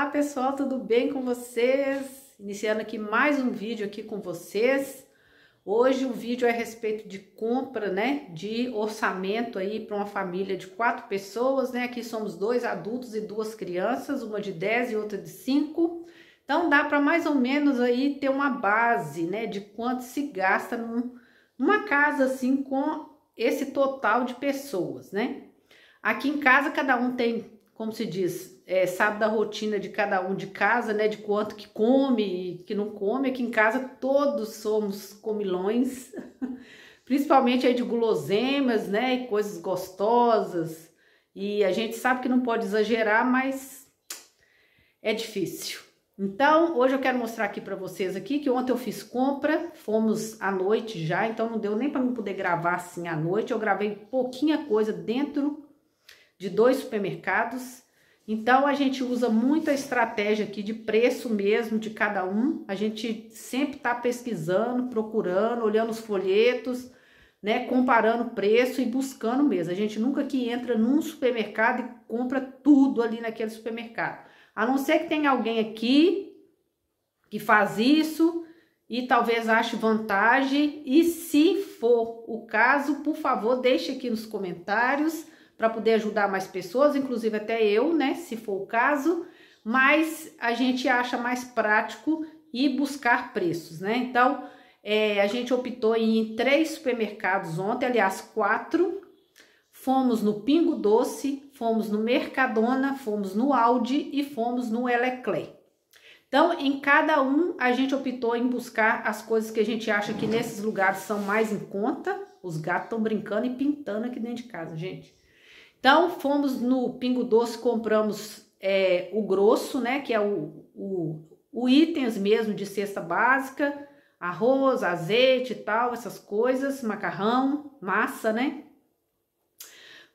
Olá pessoal, tudo bem com vocês? Iniciando aqui mais um vídeo aqui com vocês. Hoje um vídeo é a respeito de compra, né, de orçamento aí para uma família de quatro pessoas, né? Aqui somos dois adultos e duas crianças, uma de 10 e outra de 5. Então dá para mais ou menos aí ter uma base, né, de quanto se gasta num, numa casa assim com esse total de pessoas, né? Aqui em casa cada um tem, como se diz, é, sabe da rotina de cada um de casa, né? De quanto que come e que não come. Aqui em casa todos somos comilões, principalmente aí de guloseimas, né? E coisas gostosas. E a gente sabe que não pode exagerar, mas é difícil. Então, hoje eu quero mostrar aqui para vocês aqui que ontem eu fiz compra, fomos à noite já, então não deu nem para mim poder gravar assim à noite. Eu gravei pouquinha coisa dentro de dois supermercados então a gente usa muito a estratégia aqui de preço mesmo de cada um. A gente sempre está pesquisando, procurando, olhando os folhetos, né, comparando preço e buscando mesmo. A gente nunca que entra num supermercado e compra tudo ali naquele supermercado. A não ser que tenha alguém aqui que faz isso e talvez ache vantagem. E se for o caso, por favor, deixe aqui nos comentários para poder ajudar mais pessoas, inclusive até eu, né, se for o caso, mas a gente acha mais prático e buscar preços, né? Então, é, a gente optou em três supermercados ontem, aliás, quatro. Fomos no Pingo Doce, fomos no Mercadona, fomos no Audi e fomos no Eleclé. Então, em cada um, a gente optou em buscar as coisas que a gente acha que nesses lugares são mais em conta. Os gatos estão brincando e pintando aqui dentro de casa, gente. Então, fomos no Pingo Doce, compramos é, o grosso, né? Que é o, o, o itens mesmo de cesta básica, arroz, azeite e tal, essas coisas, macarrão, massa, né?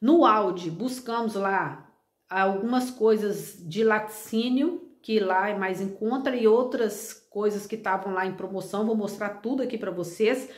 No Audi, buscamos lá algumas coisas de laticínio, que lá é mais encontra, e outras coisas que estavam lá em promoção, vou mostrar tudo aqui para vocês.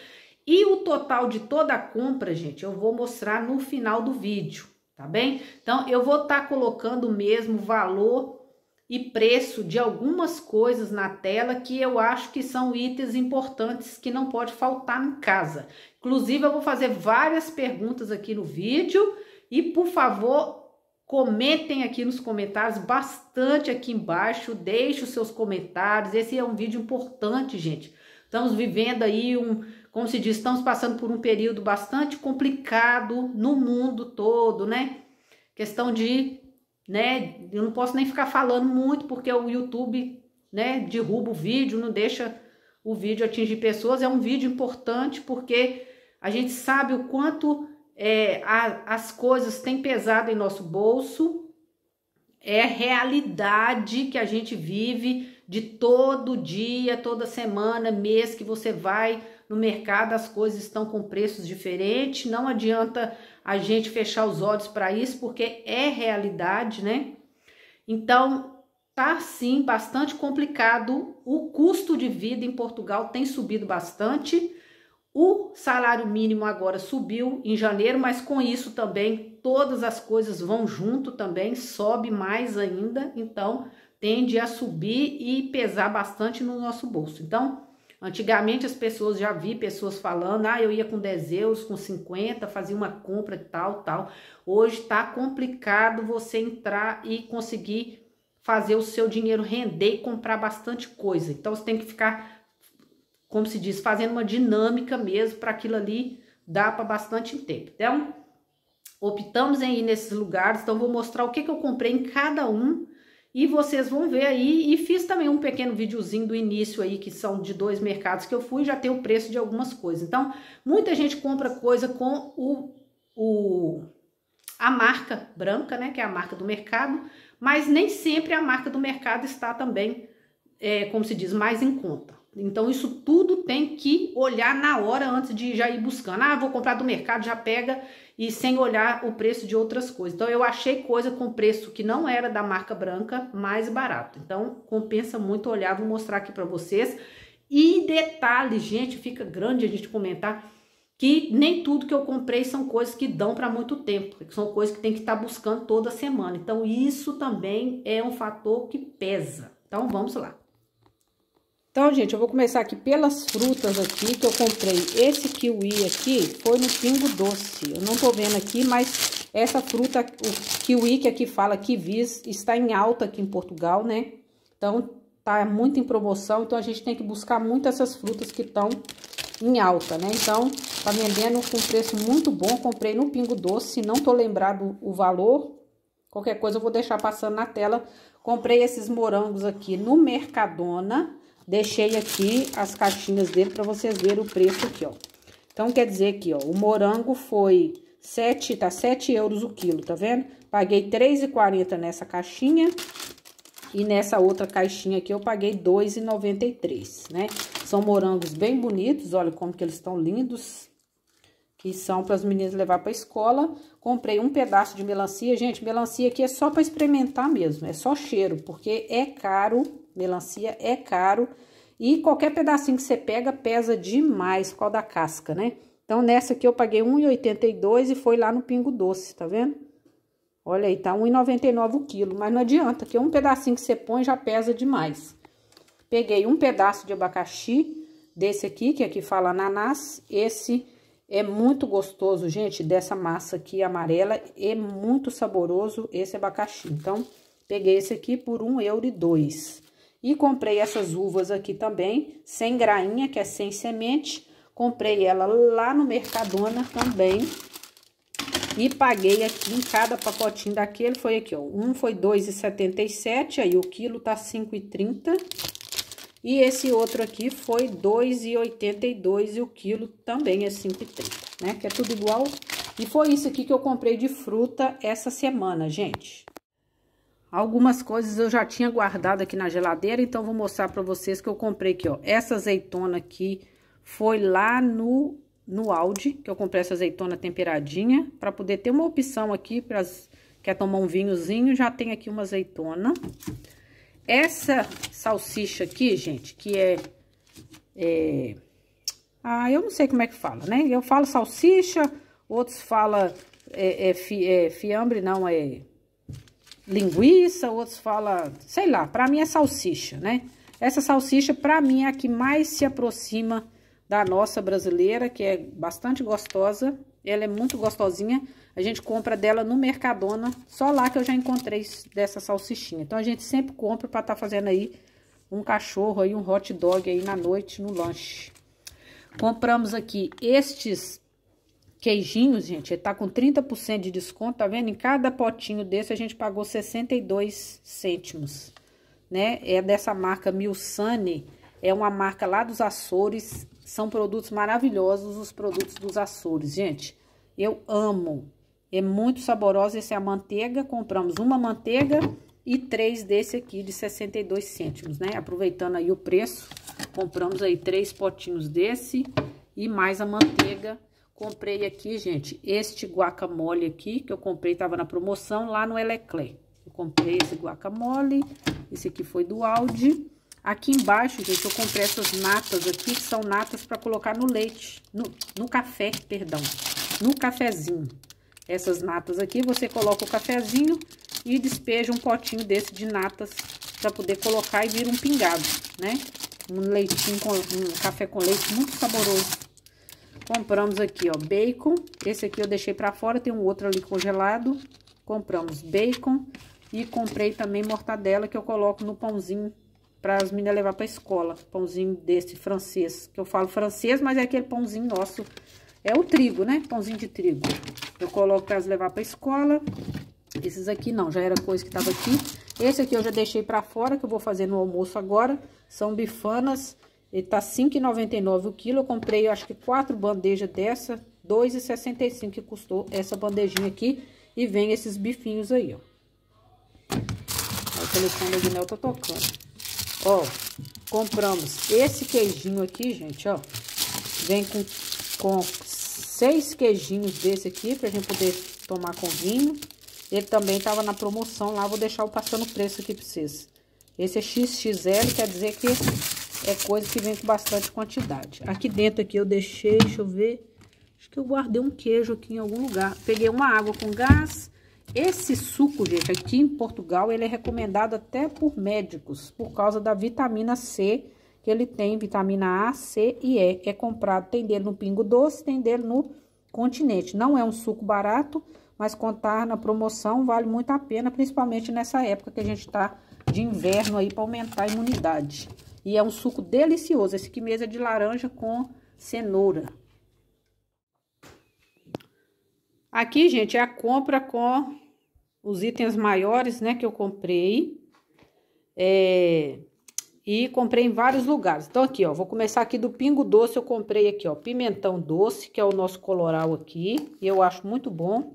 E o total de toda a compra, gente, eu vou mostrar no final do vídeo tá bem? Então eu vou estar tá colocando mesmo valor e preço de algumas coisas na tela que eu acho que são itens importantes que não pode faltar em casa. Inclusive eu vou fazer várias perguntas aqui no vídeo e por favor Comentem aqui nos comentários, bastante aqui embaixo, deixe os seus comentários. Esse é um vídeo importante, gente. Estamos vivendo aí um, como se diz, estamos passando por um período bastante complicado no mundo todo, né? Questão de, né? Eu não posso nem ficar falando muito porque o YouTube, né, derruba o vídeo, não deixa o vídeo atingir pessoas. É um vídeo importante porque a gente sabe o quanto é, a, as coisas têm pesado em nosso bolso, é a realidade que a gente vive de todo dia, toda semana, mês que você vai no mercado as coisas estão com preços diferentes, não adianta a gente fechar os olhos para isso, porque é realidade, né? Então, tá sim bastante complicado. O custo de vida em Portugal tem subido bastante. O salário mínimo agora subiu em janeiro, mas com isso também todas as coisas vão junto também, sobe mais ainda, então tende a subir e pesar bastante no nosso bolso. Então, Antigamente as pessoas já vi pessoas falando, ah, eu ia com 10 euros, com 50, fazia uma compra e tal, tal. Hoje tá complicado você entrar e conseguir fazer o seu dinheiro render e comprar bastante coisa. Então você tem que ficar, como se diz, fazendo uma dinâmica mesmo para aquilo ali dar para bastante tempo. Então, optamos em ir nesses lugares. Então, vou mostrar o que, que eu comprei em cada um e vocês vão ver aí, e fiz também um pequeno videozinho do início aí, que são de dois mercados que eu fui, já tem o preço de algumas coisas. Então, muita gente compra coisa com o, o a marca branca, né, que é a marca do mercado, mas nem sempre a marca do mercado está também, é, como se diz, mais em conta. Então, isso tudo tem que olhar na hora antes de já ir buscando. Ah, vou comprar do mercado, já pega e sem olhar o preço de outras coisas. Então, eu achei coisa com preço que não era da marca branca mais barato. Então, compensa muito olhar. Vou mostrar aqui para vocês. E detalhe, gente, fica grande a gente comentar que nem tudo que eu comprei são coisas que dão para muito tempo, que são coisas que tem que estar tá buscando toda semana. Então, isso também é um fator que pesa. Então, vamos lá. Então, gente, eu vou começar aqui pelas frutas aqui que eu comprei. Esse kiwi aqui foi no Pingo Doce. Eu não tô vendo aqui, mas essa fruta, o kiwi que aqui fala kiwis, está em alta aqui em Portugal, né? Então, tá muito em promoção, então a gente tem que buscar muito essas frutas que estão em alta, né? Então, tá vendendo com preço muito bom. Comprei no Pingo Doce, não tô lembrado o valor, qualquer coisa eu vou deixar passando na tela. Comprei esses morangos aqui no Mercadona Deixei aqui as caixinhas dele para vocês verem o preço aqui, ó. Então, quer dizer aqui, ó, o morango foi 7, tá 7 euros o quilo, tá vendo? Paguei 3,40 nessa caixinha e nessa outra caixinha aqui eu paguei 2,93, né? São morangos bem bonitos, olha como que eles estão lindos, que são para as meninas levar para a escola. Comprei um pedaço de melancia. Gente, melancia aqui é só para experimentar mesmo, é só cheiro, porque é caro, melancia é caro. E qualquer pedacinho que você pega pesa demais qual da casca, né? Então, nessa aqui eu paguei 1,82 e foi lá no Pingo Doce, tá vendo? Olha aí, tá 1,99 o quilo, mas não adianta, que um pedacinho que você põe já pesa demais. Peguei um pedaço de abacaxi, desse aqui, que aqui é fala ananás, esse é muito gostoso, gente, dessa massa aqui amarela. É muito saboroso esse abacaxi. Então, peguei esse aqui por um euro. E dois. E comprei essas uvas aqui também, sem grainha, que é sem semente. Comprei ela lá no Mercadona também. E paguei aqui em cada pacotinho daquele, foi aqui, ó. Um foi 2,77, aí o quilo tá 5,30. E esse outro aqui foi 2,82 e o quilo também é 5,30, né? Que é tudo igual. E foi isso aqui que eu comprei de fruta essa semana, gente. Algumas coisas eu já tinha guardado aqui na geladeira, então vou mostrar para vocês que eu comprei aqui, ó. Essa azeitona aqui foi lá no no Aldi, que eu comprei essa azeitona temperadinha, para poder ter uma opção aqui para quer tomar um vinhozinho, já tem aqui uma azeitona. Essa salsicha aqui, gente, que é, é... Ah, eu não sei como é que fala, né? Eu falo salsicha, outros falam é, é, fi, é, fiambre, não, é linguiça, outros falam... Sei lá, pra mim é salsicha, né? Essa salsicha, pra mim, é a que mais se aproxima da nossa brasileira, que é bastante gostosa. Ela é muito gostosinha. A gente compra dela no Mercadona, só lá que eu já encontrei dessa salsichinha. Então, a gente sempre compra para estar tá fazendo aí um cachorro aí, um hot dog aí na noite, no lanche. Compramos aqui estes queijinhos, gente, ele tá com 30% de desconto, tá vendo? Em cada potinho desse a gente pagou 62 cêntimos, né? É dessa marca Milsani, é uma marca lá dos Açores, são produtos maravilhosos os produtos dos Açores, gente. Eu amo, é muito saborosa, essa é a manteiga, compramos uma manteiga e três desse aqui de 62 cêntimos, né? Aproveitando aí o preço, compramos aí três potinhos desse e mais a manteiga. Comprei aqui, gente, este guacamole aqui, que eu comprei, tava na promoção, lá no Eleclé. Eu comprei esse guacamole, esse aqui foi do Aldi. Aqui embaixo, gente, eu comprei essas natas aqui, que são natas para colocar no leite, no, no café, perdão, no cafezinho essas natas aqui, você coloca o cafezinho e despeja um potinho desse de natas para poder colocar e vira um pingado, né? Um leitinho com um café com leite muito saboroso. Compramos aqui, ó, bacon. Esse aqui eu deixei para fora, tem um outro ali congelado. Compramos bacon e comprei também mortadela que eu coloco no pãozinho para as meninas levar para escola. Pãozinho desse francês, que eu falo francês, mas é aquele pãozinho nosso. É o trigo, né? Pãozinho de trigo. Eu coloco para levar para escola. Esses aqui não, já era coisa que tava aqui. Esse aqui eu já deixei para fora, que eu vou fazer no almoço agora. São bifanas, e tá R$ 5,99 o quilo. Eu comprei, eu acho que quatro bandejas dessa, R$ 2,65 que custou essa bandejinha aqui. E vem esses bifinhos aí, ó. A seleção da Guiné tá tocando. Ó, compramos esse queijinho aqui, gente, ó. Vem com, com seis queijinhos desse aqui pra gente poder tomar com vinho. Ele também tava na promoção lá, vou deixar o passando o preço aqui pra vocês. Esse é XXL, quer dizer que é coisa que vem com bastante quantidade. Aqui dentro aqui eu deixei, deixa eu ver, acho que eu guardei um queijo aqui em algum lugar. Peguei uma água com gás. Esse suco, gente, aqui em Portugal, ele é recomendado até por médicos, por causa da vitamina C que ele tem vitamina A, C e E. É comprado, tem dele no Pingo Doce, tem dele no Continente. Não é um suco barato, mas contar tá na promoção vale muito a pena, principalmente nessa época que a gente está de inverno aí para aumentar a imunidade. E é um suco delicioso, esse aqui mesmo é de laranja com cenoura. Aqui, gente, é a compra com os itens maiores, né, que eu comprei. É, e comprei em vários lugares. Então, aqui, ó, vou começar aqui do pingo doce. Eu comprei aqui, ó, pimentão doce, que é o nosso coloral aqui. E eu acho muito bom,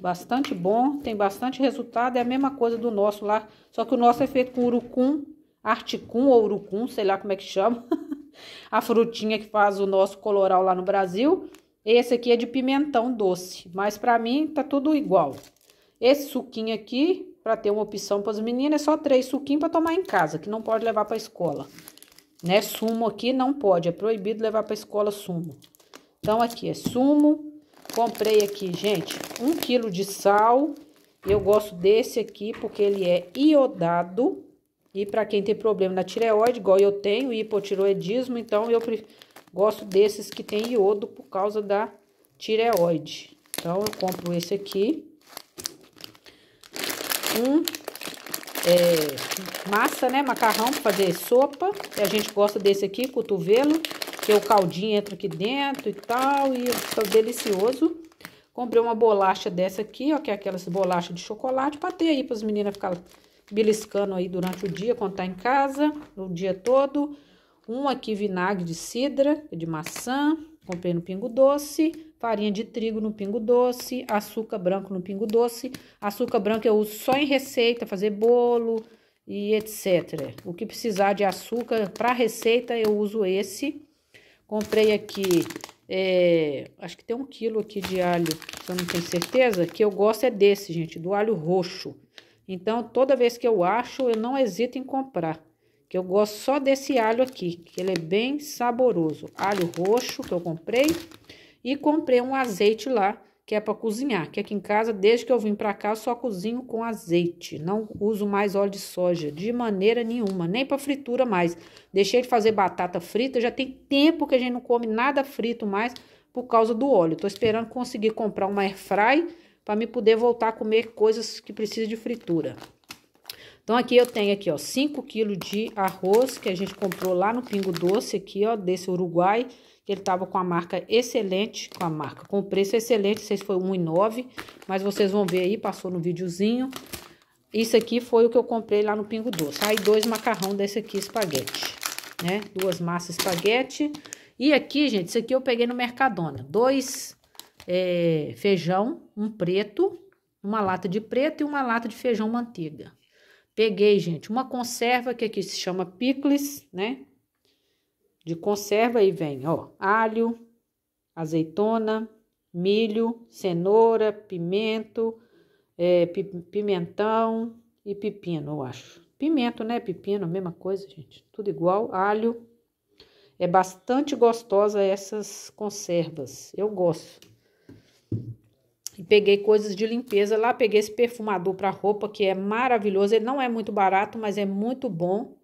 bastante bom, tem bastante resultado. É a mesma coisa do nosso lá, só que o nosso é feito com urucum, articum ou urucum, sei lá como é que chama. a frutinha que faz o nosso coloral lá no Brasil. Esse aqui é de pimentão doce, mas pra mim tá tudo igual. Esse suquinho aqui, para ter uma opção para as meninas, é só três suquinhos para tomar em casa, que não pode levar para a escola. Né? Sumo aqui não pode, é proibido levar para a escola sumo. Então, aqui é sumo. Comprei aqui, gente, um quilo de sal. Eu gosto desse aqui porque ele é iodado. E para quem tem problema na tireoide, igual eu tenho, hipotiroidismo, então eu gosto desses que tem iodo por causa da tireoide. Então, eu compro esse aqui um é, massa, né? Macarrão para fazer sopa. E a gente gosta desse aqui, cotovelo, que é o caldinho entra aqui dentro e tal, e fica delicioso. Comprei uma bolacha dessa aqui, ó, que é aquelas bolachas de chocolate, para ter aí para as meninas ficar beliscando aí durante o dia, quando tá em casa, no dia todo. Um aqui vinagre de cidra, de maçã, Comprei no Pingo Doce, farinha de trigo no Pingo Doce, açúcar branco no Pingo Doce. Açúcar branco eu uso só em receita, fazer bolo e etc. O que precisar de açúcar para receita eu uso esse. Comprei aqui, é, acho que tem um quilo aqui de alho, se eu não tenho certeza, que eu gosto é desse, gente, do alho roxo. Então, toda vez que eu acho, eu não hesito em comprar que eu gosto só desse alho aqui, que ele é bem saboroso. Alho roxo que eu comprei e comprei um azeite lá, que é para cozinhar, que aqui em casa, desde que eu vim para cá, só cozinho com azeite, não uso mais óleo de soja, de maneira nenhuma, nem para fritura mais. Deixei de fazer batata frita, já tem tempo que a gente não come nada frito mais por causa do óleo. Tô esperando conseguir comprar uma air fry para me poder voltar a comer coisas que precisam de fritura. Então, aqui eu tenho aqui, ó, 5 quilos de arroz que a gente comprou lá no Pingo Doce aqui, ó, desse Uruguai, que ele tava com a marca excelente, com a marca, com preço excelente, vocês sei se foi 1,9, mas vocês vão ver aí, passou no videozinho. Isso aqui foi o que eu comprei lá no Pingo Doce. Aí, dois macarrão desse aqui, espaguete, né? Duas massas espaguete. E aqui, gente, isso aqui eu peguei no Mercadona. Dois é, feijão, um preto, uma lata de preto e uma lata de feijão manteiga. Peguei, gente, uma conserva que aqui se chama picles, né? De conserva aí vem, ó, alho, azeitona, milho, cenoura, pimento, é, pimentão e pepino, eu acho. Pimento, né? Pepino, mesma coisa, gente. Tudo igual, alho. É bastante gostosa essas conservas. Eu gosto peguei coisas de limpeza lá, peguei esse perfumador para roupa que é maravilhoso. Ele não é muito barato, mas é muito bom.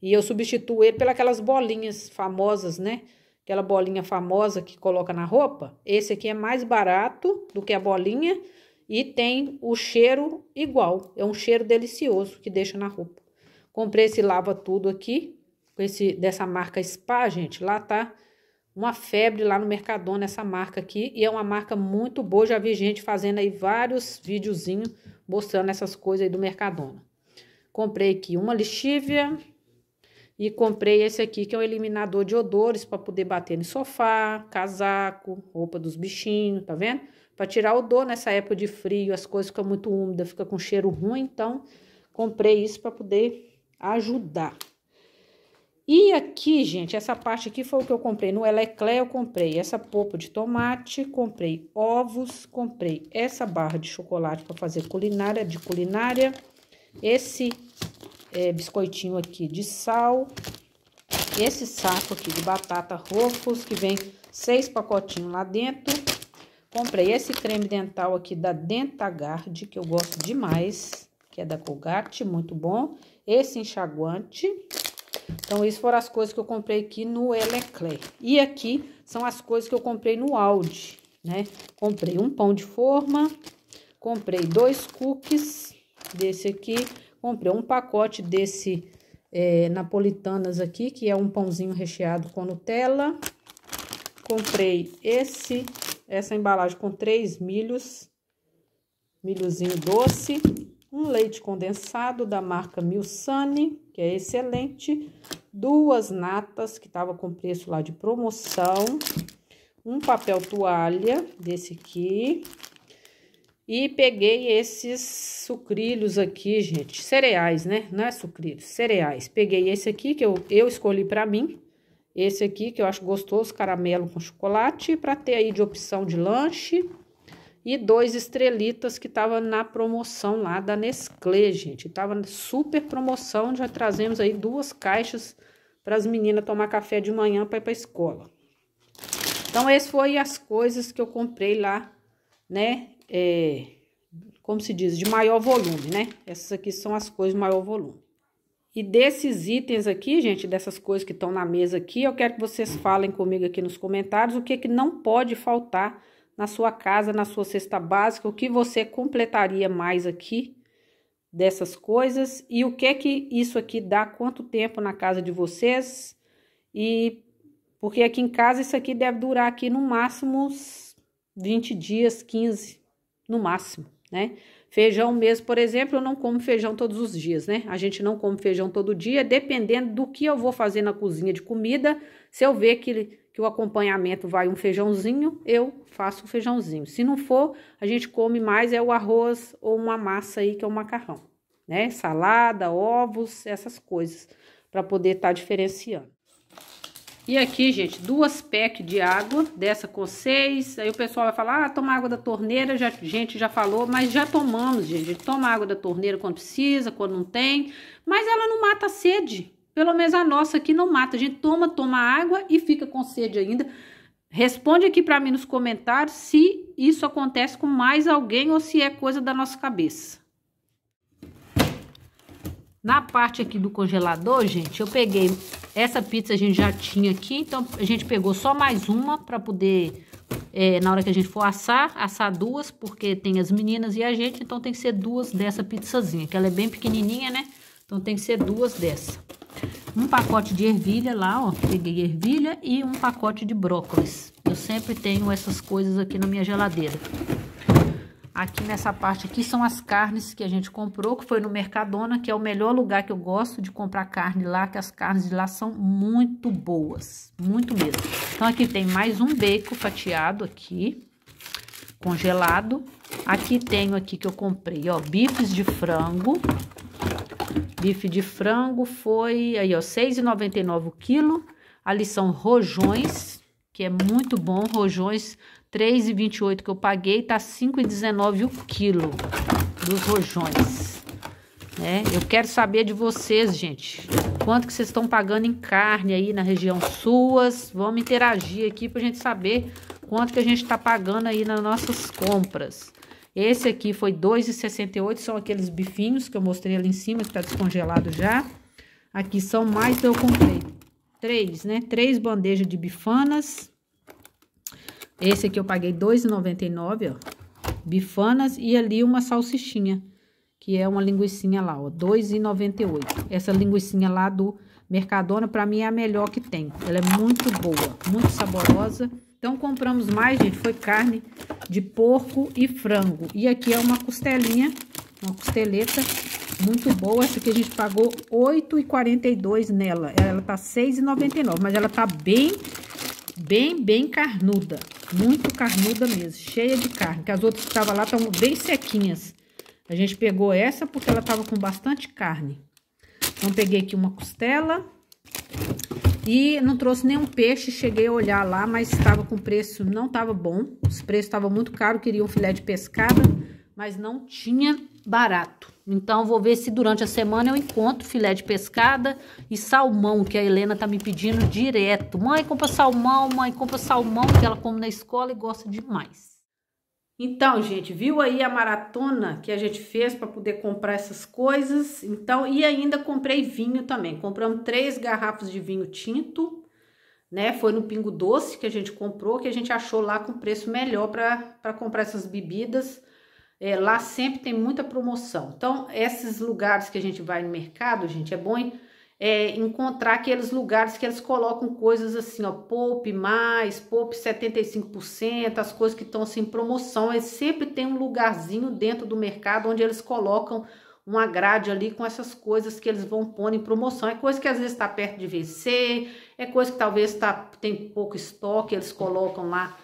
E eu substituo ele pelas bolinhas famosas, né? Aquela bolinha famosa que coloca na roupa. Esse aqui é mais barato do que a bolinha e tem o cheiro igual. É um cheiro delicioso que deixa na roupa. Comprei esse lava tudo aqui, com esse dessa marca Spa, gente. Lá tá uma febre lá no Mercadona essa marca aqui e é uma marca muito boa, já vi gente fazendo aí vários videozinhos mostrando essas coisas aí do Mercadona. Comprei aqui uma lixívia e comprei esse aqui que é um eliminador de odores para poder bater no sofá, casaco, roupa dos bichinhos, tá vendo? Para tirar odor nessa época de frio, as coisas ficam muito úmidas, fica com cheiro ruim, então comprei isso para poder ajudar. E aqui, gente, essa parte aqui foi o que eu comprei. No Eleclé eu comprei essa polpa de tomate, comprei ovos, comprei essa barra de chocolate para fazer culinária, de culinária. Esse é, biscoitinho aqui de sal. Esse saco aqui de batata rofos, que vem seis pacotinhos lá dentro. Comprei esse creme dental aqui da Dentagard, que eu gosto demais, que é da Colgate, muito bom. Esse enxaguante então, isso foram as coisas que eu comprei aqui no Elecler. E aqui são as coisas que eu comprei no Audi, né? Comprei um pão de forma, comprei dois cookies desse aqui, comprei um pacote desse é, napolitanas aqui, que é um pãozinho recheado com Nutella. Comprei esse, essa embalagem com três milhos, milhozinho doce um leite condensado da marca Milsani, que é excelente, duas natas, que estava com preço lá de promoção, um papel toalha, desse aqui, e peguei esses sucrilhos aqui, gente, cereais, né? Não é sucrilhos, cereais. Peguei esse aqui, que eu, eu escolhi para mim, esse aqui, que eu acho gostoso, caramelo com chocolate, para ter aí de opção de lanche, e dois estrelitas que estava na promoção lá da Nestlé, gente. Tava super promoção, já trazemos aí duas caixas para as meninas tomar café de manhã para ir para a escola. Então, essas foi as coisas que eu comprei lá, né? É, como se diz, de maior volume, né? Essas aqui são as coisas de maior volume. E desses itens aqui, gente, dessas coisas que estão na mesa aqui, eu quero que vocês falem comigo aqui nos comentários o que, que não pode faltar na sua casa, na sua cesta básica, o que você completaria mais aqui dessas coisas e o que é que isso aqui dá, quanto tempo na casa de vocês e porque aqui em casa isso aqui deve durar aqui no máximo 20 dias, 15 no máximo, né? Feijão mesmo, por exemplo, eu não como feijão todos os dias, né? A gente não come feijão todo dia, dependendo do que eu vou fazer na cozinha de comida. Se eu ver que que o acompanhamento vai um feijãozinho, eu faço um feijãozinho. Se não for, a gente come mais é o arroz ou uma massa aí que é o macarrão, né? Salada, ovos, essas coisas para poder estar tá diferenciando. E aqui, gente, duas pack de água, dessa com seis. Aí o pessoal vai falar, ah, toma água da torneira, já, gente já falou, mas já tomamos, gente. Toma água da torneira quando precisa, quando não tem, mas ela não mata a sede. Pelo menos a nossa aqui não mata. A gente toma, toma água e fica com sede ainda. Responde aqui para mim nos comentários se isso acontece com mais alguém ou se é coisa da nossa cabeça. Na parte aqui do congelador, gente, eu peguei essa pizza a gente já tinha aqui, então a gente pegou só mais uma para poder, é, na hora que a gente for assar, assar duas, porque tem as meninas e a gente, então tem que ser duas dessa pizzazinha, que ela é bem pequenininha, né? Então, tem que ser duas dessa. Um pacote de ervilha lá, ó, peguei ervilha e um pacote de brócolis. Eu sempre tenho essas coisas aqui na minha geladeira. Aqui nessa parte aqui são as carnes que a gente comprou, que foi no Mercadona, que é o melhor lugar que eu gosto de comprar carne lá, que as carnes de lá são muito boas, muito mesmo. Então, aqui tem mais um bacon fatiado aqui, congelado. Aqui tenho aqui que eu comprei, ó, bifes de frango, Bife de frango foi aí, ó, 6,99 o quilo. Ali são rojões, que é muito bom, rojões 3,28 que eu paguei, tá 5,19 o quilo dos rojões. Né? Eu quero saber de vocês, gente, quanto que vocês estão pagando em carne aí na região suas. Vamos interagir aqui pra gente saber quanto que a gente tá pagando aí nas nossas compras. Esse aqui foi 2,68, são aqueles bifinhos que eu mostrei ali em cima, que tá descongelado já. Aqui são mais que eu comprei. Três, né? Três bandejas de bifanas. Esse aqui eu paguei 2,99, ó. Bifanas e ali uma salsichinha, que é uma linguiçinha lá, ó. 2,98. Essa linguiçinha lá do Mercadona, pra mim, é a melhor que tem. Ela é muito boa, muito saborosa. Então, compramos mais, gente, foi carne de porco e frango. E aqui é uma costelinha, uma costeleta muito boa. Essa aqui a gente pagou 8,42 nela. Ela tá 6,99, mas ela tá bem, bem, bem carnuda. Muito carnuda mesmo, cheia de carne. Que as outras que estavam lá estavam bem sequinhas. A gente pegou essa porque ela tava com bastante carne. Então, peguei aqui uma costela, e não trouxe nenhum peixe, cheguei a olhar lá, mas estava com preço, não estava bom. Os preços estavam muito caros, queria um filé de pescada, mas não tinha barato. Então, vou ver se durante a semana eu encontro filé de pescada e salmão, que a Helena tá me pedindo direto. Mãe, compra salmão, mãe, compra salmão, que ela come na escola e gosta demais. Então, gente, viu aí a maratona que a gente fez para poder comprar essas coisas? Então, e ainda comprei vinho também. Compramos três garrafas de vinho tinto, né? Foi no Pingo Doce que a gente comprou, que a gente achou lá com preço melhor para comprar essas bebidas. É, lá sempre tem muita promoção. Então, esses lugares que a gente vai no mercado, gente, é bom. Hein? é, encontrar aqueles lugares que eles colocam coisas assim, ó, poupe mais, poupe 75%, as coisas que estão assim em promoção, eles sempre tem um lugarzinho dentro do mercado onde eles colocam uma grade ali com essas coisas que eles vão pôr em promoção. É coisa que às vezes está perto de vencer, é coisa que talvez tá, tem pouco estoque, eles colocam lá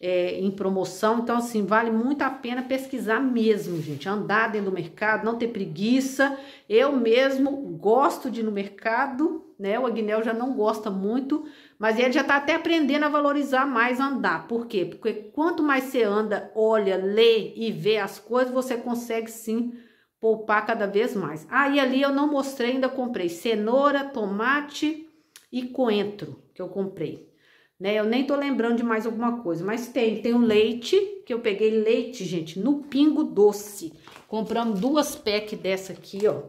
é, em promoção. Então, assim, vale muito a pena pesquisar mesmo, gente. Andar dentro do mercado, não ter preguiça. Eu mesmo gosto de ir no mercado, né? O Agnel já não gosta muito, mas ele já tá até aprendendo a valorizar mais andar. Por quê? Porque quanto mais você anda, olha, lê e vê as coisas, você consegue sim poupar cada vez mais. Ah, e ali eu não mostrei, ainda comprei cenoura, tomate e coentro que eu comprei né? Eu nem tô lembrando de mais alguma coisa, mas tem, tem o leite, que eu peguei leite, gente, no Pingo Doce. Compramos duas pack dessa aqui, ó.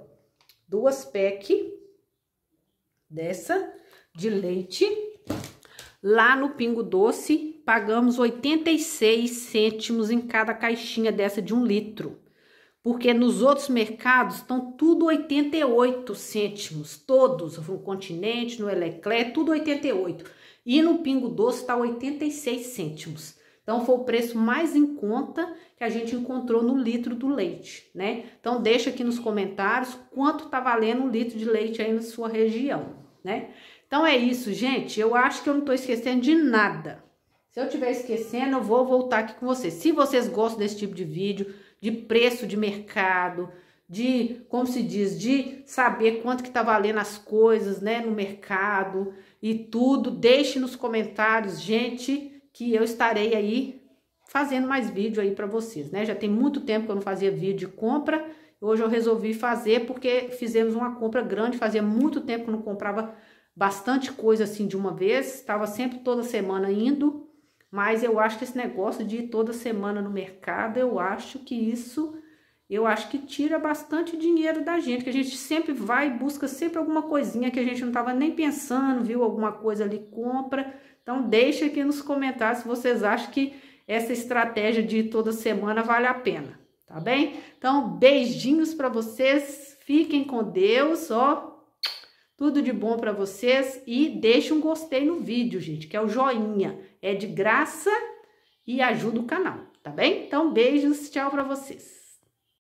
Duas pack dessa de leite lá no Pingo Doce. Pagamos 86 cêntimos em cada caixinha dessa de um litro. Porque nos outros mercados estão tudo 88 cêntimos, todos, no Continente, no Eleclé, tudo 88. E no Pingo Doce está 86 cêntimos. Então foi o preço mais em conta que a gente encontrou no litro do leite, né? Então deixa aqui nos comentários quanto tá valendo um litro de leite aí na sua região, né? Então é isso, gente. Eu acho que eu não tô esquecendo de nada. Se eu estiver esquecendo, eu vou voltar aqui com vocês. Se vocês gostam desse tipo de vídeo, de preço de mercado, de, como se diz, de saber quanto que tá valendo as coisas, né, no mercado, e tudo. Deixe nos comentários, gente, que eu estarei aí fazendo mais vídeo aí para vocês, né? Já tem muito tempo que eu não fazia vídeo de compra. Hoje eu resolvi fazer porque fizemos uma compra grande, fazia muito tempo que eu não comprava bastante coisa assim de uma vez, estava sempre toda semana indo, mas eu acho que esse negócio de ir toda semana no mercado, eu acho que isso eu acho que tira bastante dinheiro da gente, que a gente sempre vai e busca sempre alguma coisinha que a gente não estava nem pensando, viu alguma coisa ali, compra. Então deixa aqui nos comentários se vocês acham que essa estratégia de toda semana vale a pena, tá bem? Então beijinhos para vocês, fiquem com Deus, ó. Tudo de bom para vocês e deixa um gostei no vídeo, gente, que é o joinha. É de graça e ajuda o canal, tá bem? Então beijos, tchau para vocês.